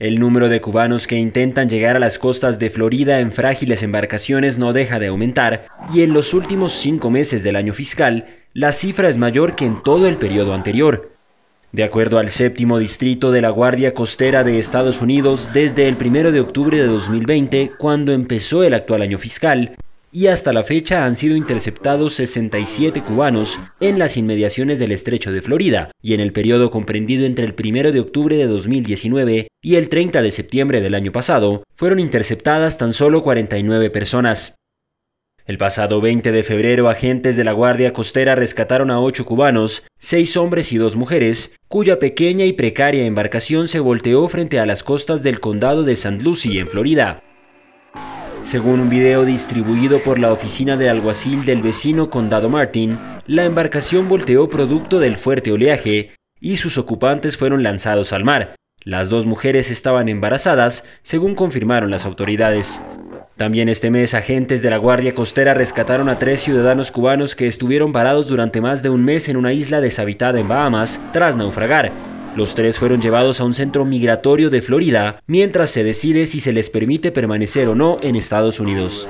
El número de cubanos que intentan llegar a las costas de Florida en frágiles embarcaciones no deja de aumentar y en los últimos cinco meses del año fiscal la cifra es mayor que en todo el periodo anterior. De acuerdo al séptimo distrito de la Guardia Costera de Estados Unidos, desde el 1 de octubre de 2020, cuando empezó el actual año fiscal, y hasta la fecha han sido interceptados 67 cubanos en las inmediaciones del estrecho de Florida y en el periodo comprendido entre el 1 de octubre de 2019 y el 30 de septiembre del año pasado, fueron interceptadas tan solo 49 personas. El pasado 20 de febrero, agentes de la Guardia Costera rescataron a ocho cubanos, seis hombres y dos mujeres, cuya pequeña y precaria embarcación se volteó frente a las costas del condado de St. Lucie, en Florida, según un video distribuido por la oficina de alguacil del vecino Condado Martin, la embarcación volteó producto del fuerte oleaje y sus ocupantes fueron lanzados al mar. Las dos mujeres estaban embarazadas, según confirmaron las autoridades. También este mes, agentes de la Guardia Costera rescataron a tres ciudadanos cubanos que estuvieron parados durante más de un mes en una isla deshabitada en Bahamas tras naufragar. Los tres fueron llevados a un centro migratorio de Florida mientras se decide si se les permite permanecer o no en Estados Unidos.